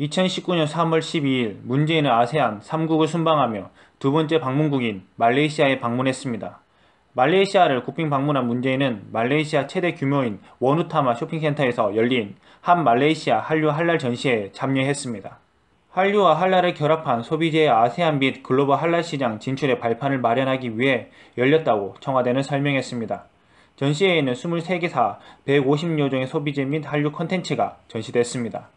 2019년 3월 12일 문재인은 아세안 3국을 순방하며 두 번째 방문국인 말레이시아에 방문했습니다. 말레이시아를 국빈 방문한 문재인은 말레이시아 최대 규모인 원우타마 쇼핑센터에서 열린 한 말레이시아 한류 한랄 전시회에 참여했습니다. 한류와 한랄을 결합한 소비재의 아세안 및 글로벌 한랄 시장 진출의 발판을 마련하기 위해 열렸다고 청와대는 설명했습니다. 전시회에는 23개사 150여 종의 소비재 및 한류 컨텐츠가 전시됐습니다.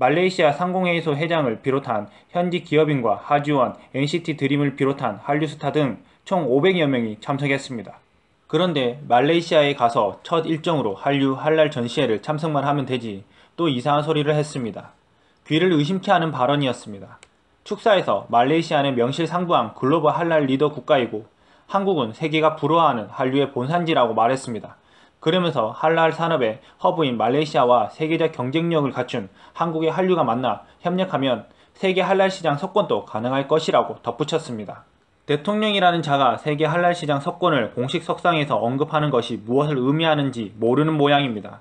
말레이시아 상공회의소 회장을 비롯한 현지 기업인과 하지원, NCT 드림을 비롯한 한류스타 등 총 500여 명이 참석했습니다. 그런데 말레이시아에 가서 첫 일정으로 한류 한랄 전시회를 참석만 하면 되지 또 이상한 소리를 했습니다. 귀를 의심케 하는 발언이었습니다. 축사에서 말레이시아는 명실상부한 글로벌 한랄 리더 국가이고 한국은 세계가 부러워하는 한류의 본산지라고 말했습니다. 그러면서 한랄 산업의 허브인 말레이시아와 세계적 경쟁력을 갖춘 한국의 한류가 만나 협력하면 세계 한랄 시장 석권도 가능할 것이라고 덧붙였습니다. 대통령이라는 자가 세계 한랄 시장 석권을 공식 석상에서 언급하는 것이 무엇을 의미하는지 모르는 모양입니다.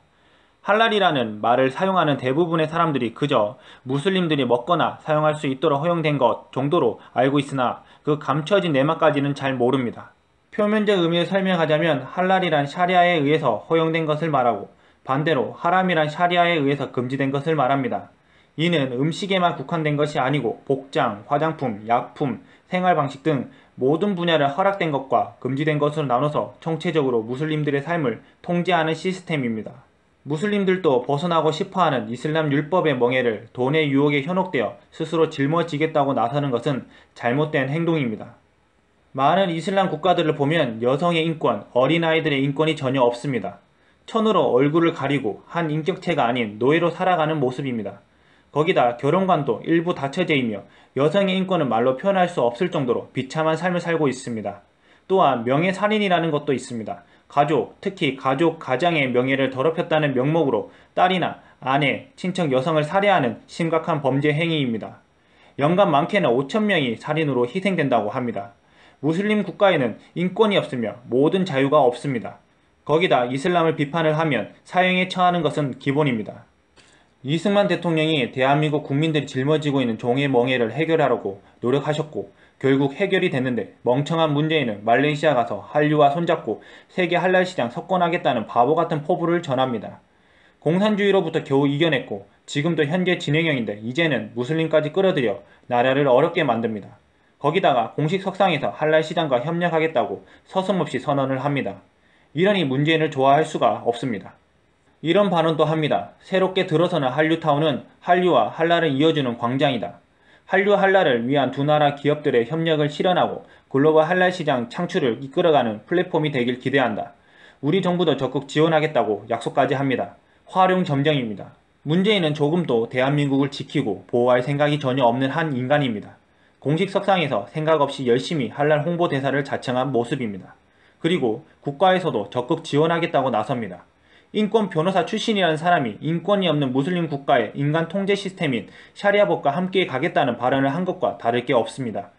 할랄이라는 말을 사용하는 대부분의 사람들이 그저 무슬림들이 먹거나 사용할 수 있도록 허용된 것 정도로 알고 있으나 그 감춰진 내막까지는 잘 모릅니다. 표면적 의미를 설명하자면 할랄이란 샤리아에 의해서 허용된 것을 말하고 반대로 하람이란 샤리아에 의해서 금지된 것을 말합니다. 이는 음식에만 국한된 것이 아니고 복장, 화장품, 약품, 생활 방식 등 모든 분야를 허락된 것과 금지된 것으로 나눠서 총체적으로 무슬림들의 삶을 통제하는 시스템입니다. 무슬림들도 벗어나고 싶어하는 이슬람 율법의 멍해를 돈의 유혹에 현혹되어 스스로 짊어지겠다고 나서는 것은 잘못된 행동입니다. 많은 이슬람 국가들을 보면 여성의 인권, 어린아이들의 인권이 전혀 없습니다. 천으로 얼굴을 가리고 한 인격체가 아닌 노예로 살아가는 모습입니다. 거기다 결혼관도 일부 다처제이며 여성의 인권은 말로 표현할 수 없을 정도로 비참한 삶을 살고 있습니다. 또한 명예살인이라는 것도 있습니다. 가족, 특히 가족, 가장의 명예를 더럽혔다는 명목으로 딸이나 아내, 친척 여성을 살해하는 심각한 범죄 행위입니다. 연간 많게는 5천명이 살인으로 희생된다고 합니다. 무슬림 국가에는 인권이 없으며 모든 자유가 없습니다. 거기다 이슬람을 비판을 하면 사형에 처하는 것은 기본입니다. 이승만 대통령이 대한민국 국민들이 짊어지고 있는 종의 멍해를 해결하려고 노력하셨고 결국 해결이 됐는데 멍청한 문재인은 말레이시아 가서 한류와 손잡고 세계 한랄 시장 석권하겠다는 바보 같은 포부를 전합니다. 공산주의로부터 겨우 이겨냈고 지금도 현재 진행형인데 이제는 무슬림까지 끌어들여 나라를 어렵게 만듭니다. 거기다가 공식 석상에서 한랄 시장과 협력하겠다고 서슴없이 선언을 합니다. 이러니 문재인을 좋아할 수가 없습니다. 이런 반언도 합니다. 새롭게 들어서는 한류타운은 한류와 한라를 이어주는 광장이다. 한류 한라를 위한 두 나라 기업들의 협력을 실현하고 글로벌 한랄 시장 창출을 이끌어가는 플랫폼이 되길 기대한다. 우리 정부도 적극 지원하겠다고 약속까지 합니다. 활용 점정입니다. 문재인은 조금도 대한민국을 지키고 보호할 생각이 전혀 없는 한 인간입니다. 공식 석상에서 생각 없이 열심히 한란 홍보대사를 자청한 모습입니다. 그리고 국가에서도 적극 지원하겠다고 나섭니다. 인권 변호사 출신이라는 사람이 인권이 없는 무슬림 국가의 인간 통제 시스템인 샤리아 법과 함께 가겠다는 발언을 한 것과 다를 게 없습니다.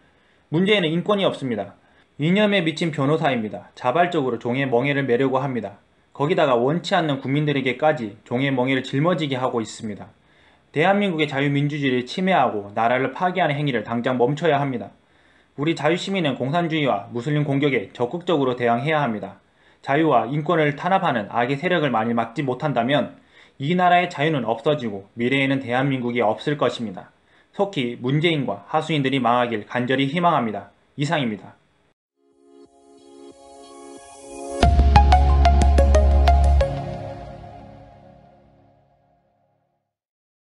문제에는 인권이 없습니다. 이념에 미친 변호사입니다. 자발적으로 종의 멍해를 메려고 합니다. 거기다가 원치 않는 국민들에게까지 종의 멍해를 짊어지게 하고 있습니다. 대한민국의 자유민주주의를 침해하고 나라를 파괴하는 행위를 당장 멈춰야 합니다. 우리 자유시민은 공산주의와 무슬림 공격에 적극적으로 대항해야 합니다. 자유와 인권을 탄압하는 악의 세력을 많이 막지 못한다면 이 나라의 자유는 없어지고 미래에는 대한민국이 없을 것입니다. 속히 문재인과 하수인들이 망하길 간절히 희망합니다. 이상입니다.